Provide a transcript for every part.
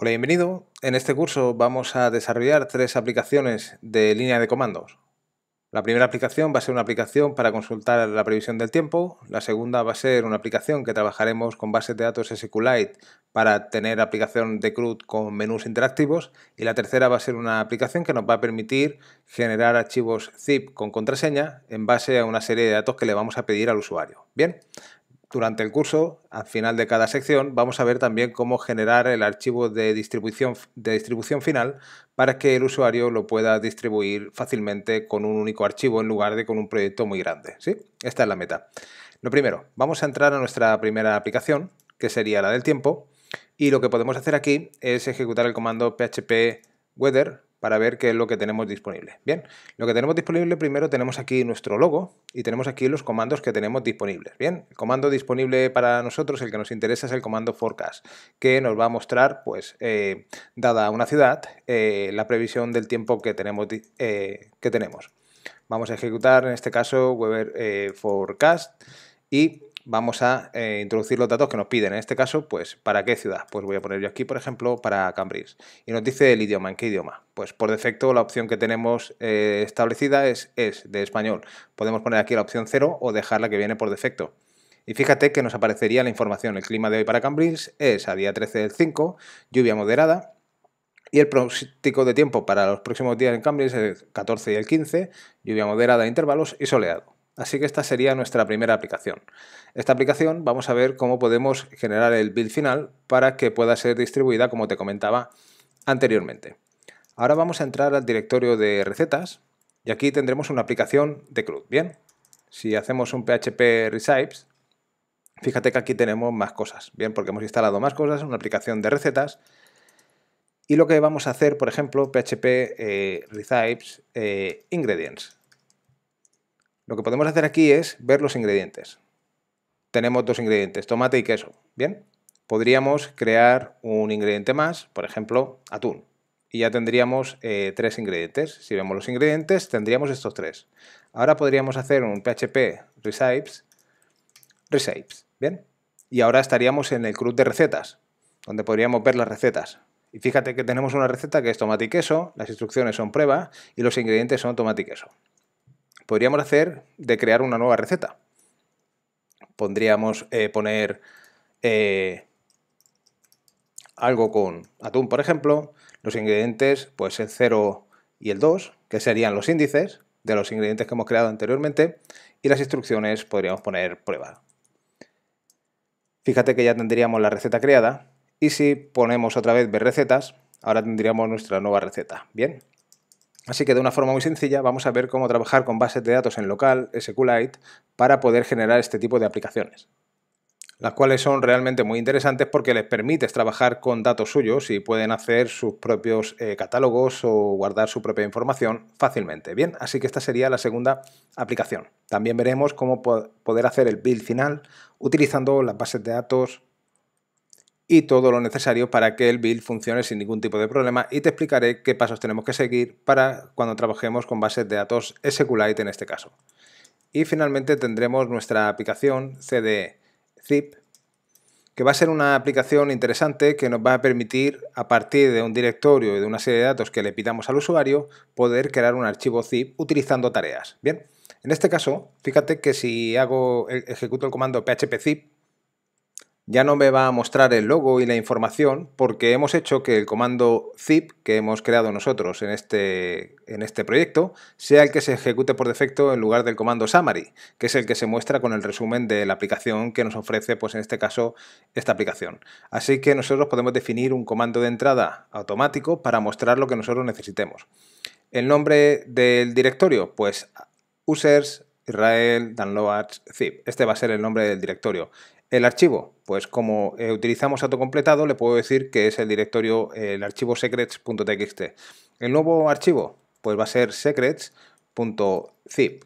Hola, bienvenido. En este curso vamos a desarrollar tres aplicaciones de línea de comandos. La primera aplicación va a ser una aplicación para consultar la previsión del tiempo. La segunda va a ser una aplicación que trabajaremos con bases de datos SQLite para tener aplicación de CRUD con menús interactivos. Y la tercera va a ser una aplicación que nos va a permitir generar archivos zip con contraseña en base a una serie de datos que le vamos a pedir al usuario. Bien, durante el curso, al final de cada sección, vamos a ver también cómo generar el archivo de distribución, de distribución final para que el usuario lo pueda distribuir fácilmente con un único archivo en lugar de con un proyecto muy grande. ¿sí? Esta es la meta. Lo primero, vamos a entrar a nuestra primera aplicación, que sería la del tiempo, y lo que podemos hacer aquí es ejecutar el comando php weather para ver qué es lo que tenemos disponible. Bien, lo que tenemos disponible primero tenemos aquí nuestro logo y tenemos aquí los comandos que tenemos disponibles. Bien, el comando disponible para nosotros, el que nos interesa es el comando forecast, que nos va a mostrar, pues, eh, dada una ciudad, eh, la previsión del tiempo que tenemos, eh, que tenemos. Vamos a ejecutar en este caso Weber Forecast y vamos a eh, introducir los datos que nos piden. En este caso, pues, ¿para qué ciudad? Pues voy a poner yo aquí, por ejemplo, para Cambridge. Y nos dice el idioma, ¿en qué idioma? Pues por defecto la opción que tenemos eh, establecida es, es de español. Podemos poner aquí la opción 0 o dejar la que viene por defecto. Y fíjate que nos aparecería la información. El clima de hoy para Cambridge es a día 13 del 5, lluvia moderada, y el pronóstico de tiempo para los próximos días en Cambridge es el 14 y el 15, lluvia moderada a intervalos y soleado. Así que esta sería nuestra primera aplicación. Esta aplicación vamos a ver cómo podemos generar el build final para que pueda ser distribuida como te comentaba anteriormente. Ahora vamos a entrar al directorio de recetas y aquí tendremos una aplicación de CRUD. Bien, si hacemos un PHP Recipes, fíjate que aquí tenemos más cosas. Bien, porque hemos instalado más cosas, una aplicación de recetas y lo que vamos a hacer, por ejemplo, PHP eh, Recipes eh, Ingredients. Lo que podemos hacer aquí es ver los ingredientes. Tenemos dos ingredientes, tomate y queso. Bien, podríamos crear un ingrediente más, por ejemplo, atún. Y ya tendríamos eh, tres ingredientes. Si vemos los ingredientes, tendríamos estos tres. Ahora podríamos hacer un PHP resipes, recipes, ¿bien? Y ahora estaríamos en el club de recetas, donde podríamos ver las recetas. Y fíjate que tenemos una receta que es tomate y queso, las instrucciones son prueba y los ingredientes son tomate y queso podríamos hacer de crear una nueva receta. Pondríamos eh, poner eh, algo con atún, por ejemplo, los ingredientes, pues el 0 y el 2, que serían los índices de los ingredientes que hemos creado anteriormente, y las instrucciones podríamos poner prueba. Fíjate que ya tendríamos la receta creada, y si ponemos otra vez ver recetas, ahora tendríamos nuestra nueva receta. Bien, Así que de una forma muy sencilla vamos a ver cómo trabajar con bases de datos en local, SQLite, para poder generar este tipo de aplicaciones. Las cuales son realmente muy interesantes porque les permites trabajar con datos suyos y pueden hacer sus propios eh, catálogos o guardar su propia información fácilmente. Bien, así que esta sería la segunda aplicación. También veremos cómo poder hacer el build final utilizando las bases de datos y todo lo necesario para que el build funcione sin ningún tipo de problema y te explicaré qué pasos tenemos que seguir para cuando trabajemos con bases de datos SQLite en este caso. Y finalmente tendremos nuestra aplicación CD e, Zip, que va a ser una aplicación interesante que nos va a permitir, a partir de un directorio y de una serie de datos que le pidamos al usuario, poder crear un archivo zip utilizando tareas. Bien, en este caso, fíjate que si hago ejecuto el comando php zip ya no me va a mostrar el logo y la información porque hemos hecho que el comando zip que hemos creado nosotros en este, en este proyecto sea el que se ejecute por defecto en lugar del comando summary, que es el que se muestra con el resumen de la aplicación que nos ofrece, pues en este caso, esta aplicación. Así que nosotros podemos definir un comando de entrada automático para mostrar lo que nosotros necesitemos. El nombre del directorio, pues users Israel download zip. Este va a ser el nombre del directorio. El archivo, pues como utilizamos eh, utilizamos autocompletado, le puedo decir que es el directorio, el archivo secrets.txt. El nuevo archivo, pues va a ser secrets.zip,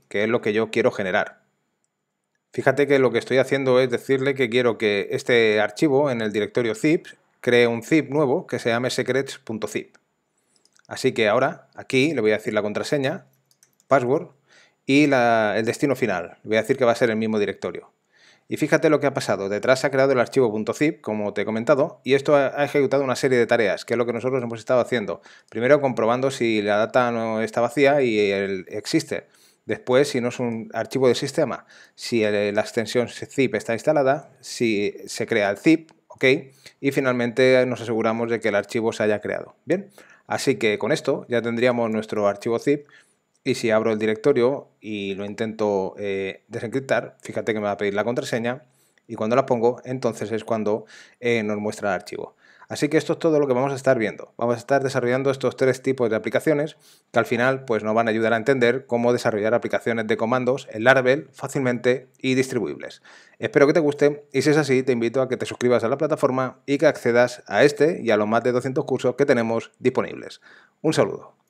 que es lo que yo quiero generar. Fíjate que lo que estoy haciendo es decirle que quiero que este archivo en el directorio zip cree un zip nuevo que se llame secrets.zip. Así que ahora aquí le voy a decir la contraseña, password, y el destino final. Voy a decir que va a ser el mismo directorio. Y fíjate lo que ha pasado. Detrás ha creado el archivo .zip, como te he comentado, y esto ha ejecutado una serie de tareas, que es lo que nosotros hemos estado haciendo. Primero comprobando si la data no está vacía y existe. Después, si no es un archivo de sistema, si la extensión zip está instalada, si se crea el zip, ok, y finalmente nos aseguramos de que el archivo se haya creado. Bien, así que con esto ya tendríamos nuestro archivo zip y si abro el directorio y lo intento eh, desencriptar, fíjate que me va a pedir la contraseña y cuando la pongo, entonces es cuando eh, nos muestra el archivo. Así que esto es todo lo que vamos a estar viendo. Vamos a estar desarrollando estos tres tipos de aplicaciones que al final pues, nos van a ayudar a entender cómo desarrollar aplicaciones de comandos en Laravel fácilmente y distribuibles. Espero que te guste y si es así te invito a que te suscribas a la plataforma y que accedas a este y a los más de 200 cursos que tenemos disponibles. Un saludo.